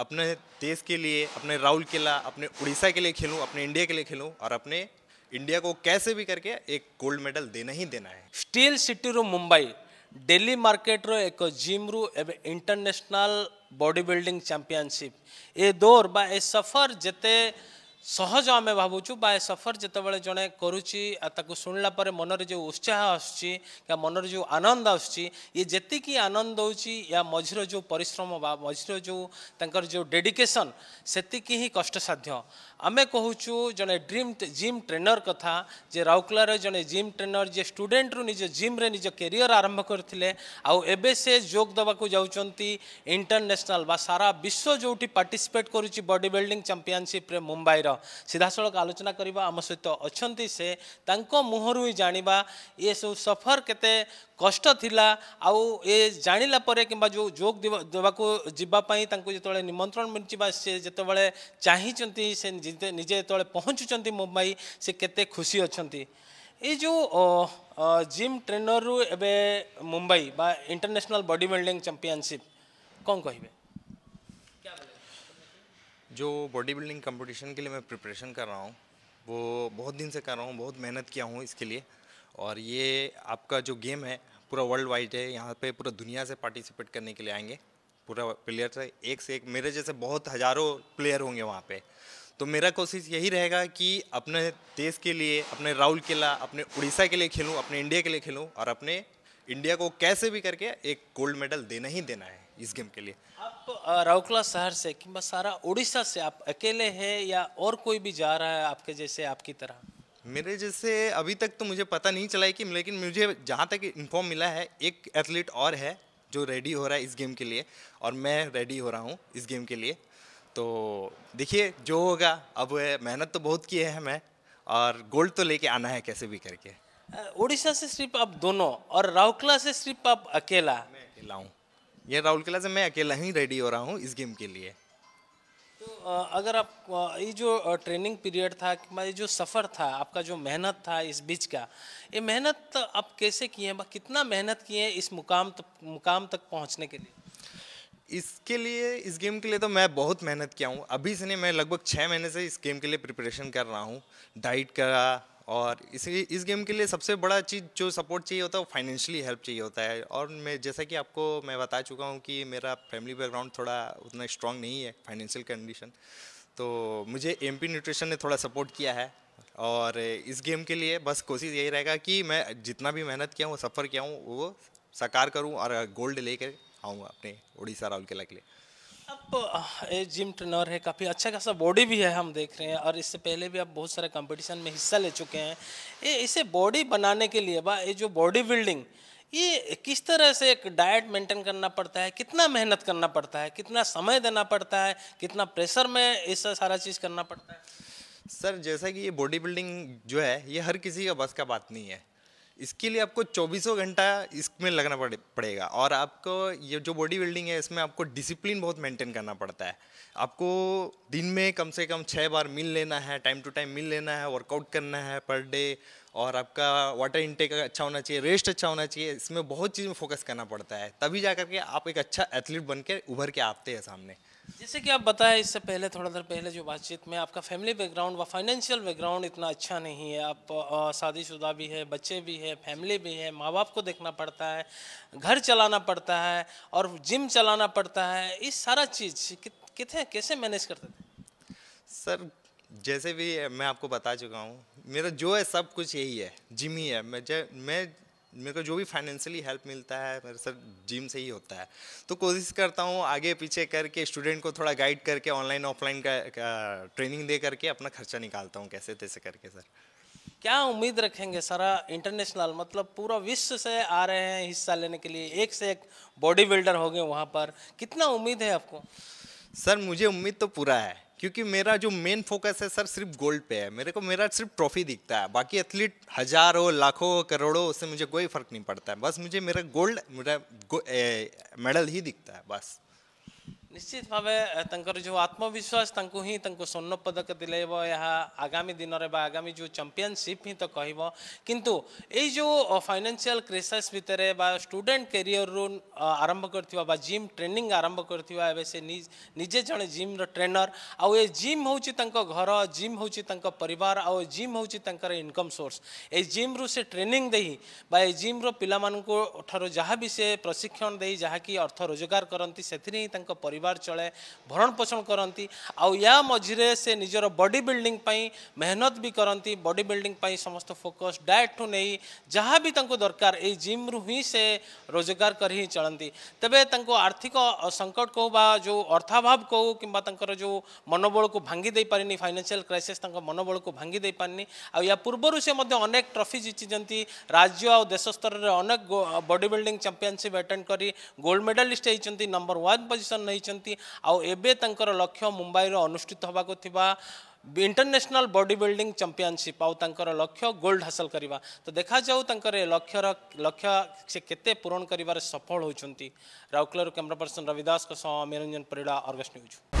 अपने देश के लिए अपने राहुल किला अपने उड़ीसा के लिए खेलूँ अपने इंडिया के लिए खेलूँ और अपने इंडिया को कैसे भी करके एक गोल्ड मेडल देना ही देना है स्टील सिटी रू मुंबई डेली मार्केट रो एक जिम रू एवं इंटरनेशनल बॉडी बिल्डिंग चैंपियनशिप ये दौर बा ए सफर जिते ସହଜ ଆମେ ଭାବୁଛୁ ବା ଏ ସଫର ଯେତେବେଳେ ଜଣେ କରୁଛି ଆଉ ତାକୁ ଶୁଣିଲା ପରେ ମନରେ ଯେଉଁ ଉତ୍ସାହ ଆସୁଛି ୟା ମନରେ ଯେଉଁ ଆନନ୍ଦ ଆସୁଛି ଇଏ ଯେତିକି ଆନନ୍ଦ ଦେଉଛି ୟା ମଝିର ଯେଉଁ ପରିଶ୍ରମ ବା ମଝିର ଯେଉଁ ତାଙ୍କର ଯେଉଁ ଡେଡିକେସନ୍ ସେତିକି ହିଁ କଷ୍ଟସାଧ୍ୟ ଆମେ କହୁଛୁ ଜଣେ ଡ୍ରିମ୍ ଜିମ୍ ଟ୍ରେନର୍ କଥା ଯେ ରାଉରକେଲାରେ ଜଣେ ଜିମ୍ ଟ୍ରେନର୍ ଯିଏ ଷ୍ଟୁଡେଣ୍ଟରୁ ନିଜ ଜିମ୍ରେ ନିଜ କ୍ୟାରିୟର୍ ଆରମ୍ଭ କରିଥିଲେ ଆଉ ଏବେ ସେ ଯୋଗ ଦେବାକୁ ଯାଉଛନ୍ତି ଇଣ୍ଟରନ୍ୟାସନାଲ୍ ବା ସାରା ବିଶ୍ୱ ଯେଉଁଠି ପାର୍ଟିସିପେଟ୍ କରୁଛି ବଡି ବିଲ୍ଡିଂ ଚାମ୍ପିଅନସିପ୍ରେ ମୁମ୍ବାଇର ସିଧାସଳଖ ଆଲୋଚନା କରିବା ଆମ ସହିତ ଅଛନ୍ତି ସେ ତାଙ୍କ ମୁହଁରୁ ହିଁ ଜାଣିବା ଏସବୁ ସଫର କେତେ କଷ୍ଟ ଥିଲା ଆଉ ଏ ଜାଣିଲା ପରେ କିମ୍ବା ଯେଉଁ ଯୋଗ ଦେବାକୁ ଯିବା ପାଇଁ ତାଙ୍କୁ ଯେତେବେଳେ ନିମନ୍ତ୍ରଣ ମିଳିଛି ବା ସେ ଯେତେବେଳେ ଚାହିଁଛନ୍ତି ସେ ନିଜେ ଯେତେବେଳେ ପହଞ୍ଚୁଛନ୍ତି ମୁମ୍ବାଇ ସେ କେତେ ଖୁସି ଅଛନ୍ତି ଏଇ ଯେଉଁ ଜିମ୍ ଟ୍ରେନରରୁ ଏବେ ମୁମ୍ବାଇ ବା ଇଣ୍ଟରନ୍ୟାସନାଲ୍ ବଡି ବିଲ୍ଡିଂ ଚାମ୍ପିଅନସିପ୍ କ'ଣ କହିବେ जो बॉडी बिल्डिंग कंपटीशन के लिए मैं प्रिपरेशन कर रहा हूँ वो बहुत दिन से कर रहा हूँ बहुत मेहनत किया हूँ इसके लिए और ये आपका जो गेम है पूरा वर्ल्ड वाइड है यहाँ पे पूरा दुनिया से पार्टिसिपेट करने के लिए आएंगे पूरा प्लेयर से एक से एक मेरे जैसे बहुत हज़ारों प्लेयर होंगे वहाँ पे तो मेरा कोशिश यही रहेगा कि अपने देश के लिए अपने राहुल किला अपने उड़ीसा के लिए खेलूँ अपने इंडिया के लिए खेलूँ और अपने इंडिया को कैसे भी करके एक गोल्ड मेडल देना ही देना है इस गेम के लिए आप राउकला शहर से कि सारा उड़ीसा से आप अकेले हैं या और कोई भी जा रहा है आपके जैसे आपकी तरह मेरे जैसे अभी तक तो मुझे पता नहीं चला है कि लेकिन मुझे जहाँ तक इन्फॉर्म मिला है एक एथलीट और है जो रेडी हो रहा है इस गेम के लिए और मैं रेडी हो रहा हूँ इस गेम के लिए तो देखिए जो होगा अब मेहनत तो बहुत किए हैं मैं और गोल्ड तो लेके आना है कैसे भी करके उड़ीसा से सिर्फ आप दोनों और राउकला से सिर्फ आप अकेला मैं अकेला हूँ ये राहुल किला से मैं अकेला ही रेडी हो रहा हूँ इस गेम के लिए तो अगर आप ये जो ट्रेनिंग पीरियड था ये जो सफ़र था आपका जो मेहनत था इस बीच का ये मेहनत आप कैसे किए हैं कितना मेहनत किए हैं इस मुकाम तक मुकाम तक पहुंचने के लिए इसके लिए इस गेम के लिए तो मैं बहुत मेहनत किया हूँ अभी से नहीं मैं लगभग छः महीने से इस गेम के लिए प्रिपरेशन कर रहा हूँ डाइट का और इसी इस गेम के लिए सबसे बड़ा चीज़ जो सपोर्ट चाहिए होता है वो फाइनेंशियली हेल्प चाहिए होता है और मैं जैसा कि आपको मैं बता चुका हूँ कि मेरा फैमिली बैकग्राउंड थोड़ा उतना स्ट्रांग नहीं है फाइनेंशियल कंडीशन तो मुझे एम न्यूट्रिशन ने थोड़ा सपोर्ट किया है और इस गेम के लिए बस कोशिश यही रहेगा कि मैं जितना भी मेहनत किया हूँ सफ़र किया हूँ वो साकार करूँ और गोल्ड लेकर आऊँगा अपने उड़ीसा राउल के लिए अब जिम ट्रेनर है काफ़ी अच्छा खासा बॉडी भी है हम देख रहे हैं और इससे पहले भी आप बहुत सारे कंपटीशन में हिस्सा ले चुके हैं ये इसे बॉडी बनाने के लिए बा ये जो बॉडी बिल्डिंग ये किस तरह से एक डाइट मेंटेन करना पड़ता है कितना मेहनत करना पड़ता है कितना समय देना पड़ता है कितना प्रेशर में ऐसा सारा चीज़ करना पड़ता है सर जैसा कि ये बॉडी बिल्डिंग जो है ये हर किसी का बस का बात नहीं है इसके लिए आपको चौबीसों घंटा इसमें लगना पड़े पड़ेगा और आपको ये जो बॉडी बिल्डिंग है इसमें आपको डिसिप्लिन बहुत मेंटेन करना पड़ता है आपको दिन में कम से कम छः बार मिल लेना है टाइम टू टाइम मिल लेना है वर्कआउट करना है पर डे और आपका वाटर इनटेक अच्छा होना चाहिए रेस्ट अच्छा होना चाहिए इसमें बहुत चीज़ में फोकस करना पड़ता है तभी जा करके आप एक अच्छा एथलीट बन के उभर के आते हैं सामने जैसे कि आप बताया इससे पहले थोड़ा देर पहले जो बातचीत में आपका फैमिली बैकग्राउंड व फाइनेंशियल बैकग्राउंड इतना अच्छा नहीं है आप शादीशुदा भी है बच्चे भी है फैमिली भी है माँ बाप को देखना पड़ता है घर चलाना पड़ता है और जिम चलाना पड़ता है इस सारा चीज़ कि, कितने कैसे मैनेज करते थे सर जैसे भी मैं आपको बता चुका हूँ मेरा जो है सब कुछ यही है जिम ही है मैं मैं मेरे को जो भी फाइनेंशियली हेल्प मिलता है मेरे सर जिम से ही होता है तो कोशिश करता हूँ आगे पीछे करके स्टूडेंट को थोड़ा गाइड करके ऑनलाइन ऑफलाइन का, का ट्रेनिंग दे करके अपना खर्चा निकालता हूँ कैसे तैसे करके सर क्या उम्मीद रखेंगे सारा इंटरनेशनल मतलब पूरा विश्व से आ रहे हैं हिस्सा लेने के लिए एक से एक बॉडी बिल्डर हो गए वहाँ पर कितना उम्मीद है आपको सर मुझे उम्मीद तो पूरा है क्योंकि मेरा जो मेन फोकस है सर सिर्फ गोल्ड पे है मेरे को मेरा सिर्फ ट्रॉफी दिखता है बाकी एथलीट हजारों लाखों करोड़ों उससे मुझे कोई फर्क नहीं पड़ता है बस मुझे मेरा गोल्ड मेरा मेडल ही दिखता है बस निश्चित भाव जो आत्मविश्वास हिं स्वर्ण पदक दिल यह आगामी दिन में आगामी जो चंपिशिप हिं तो कह कि जो फाइनेंशियल क्रेसस भितर स्टूडेंट कैरियर आरंभ कर जिम ट्रेनिंग आरंभ कर निजे जड़े जिम रेनर आउ ये जिम हूँ घर जिम हूँ पर जिम हूँ इनकम सोर्स ए जिम रु से ट्रेनिंग दे जिम रो जहाँ भी सी प्रशिक्षण दे जहाँकि अर्थ रोजगार करती से ही परिवार चले भरण पोषण करती आउ मझे से निजर बडी बिल्डिंग मेहनत भी करती बडी बिल्डिंग समस्त फोकस डाएट ठू नहीं जहाँ भी दरकार ये जिम रु ही से रोजगार कर ही चलती तेरे आर्थिक संकट कहू बा जो अर्थाभाव कौ कि जो मनोबल को भांगी दे पारे फाइनेसील क्राइसीस मनोबल को भांगी दे पारे आर्वर से अनेक ट्रफी जीति राज्य आ देश स्तर में अनेक बडी बिल्डिंग चंपिशिप एटेड कर गोल्ड मेडालीस्ट होती नंबर वन पोजिशन नहीं କରିଛନ୍ତି ଆଉ ଏବେ ତାଙ୍କର ଲକ୍ଷ୍ୟ ମୁମ୍ବାଇର ଅନୁଷ୍ଠିତ ହେବାକୁ ଥିବା ଇଣ୍ଟରନ୍ୟାସନାଲ ବଡି ବିଲ୍ଡିଂ ଚାମ୍ପିଅନସିପ୍ ଆଉ ତାଙ୍କର ଲକ୍ଷ୍ୟ ଗୋଲ୍ଡ ହାସଲ କରିବା ତ ଦେଖାଯାଉ ତାଙ୍କର ଲକ୍ଷ୍ୟର ଲକ୍ଷ୍ୟ ସେ କେତେ ପୂରଣ କରିବାରେ ସଫଳ ହେଉଛନ୍ତି ରାଉରକେଲାରୁ କ୍ୟାମେରା ପର୍ସନ ରବି ଦାସଙ୍କ ସହ ମନୋରଞ୍ଜନ ପରିଡ଼ା ଅର୍ଗସ୍ ନ୍ୟୁଜ୍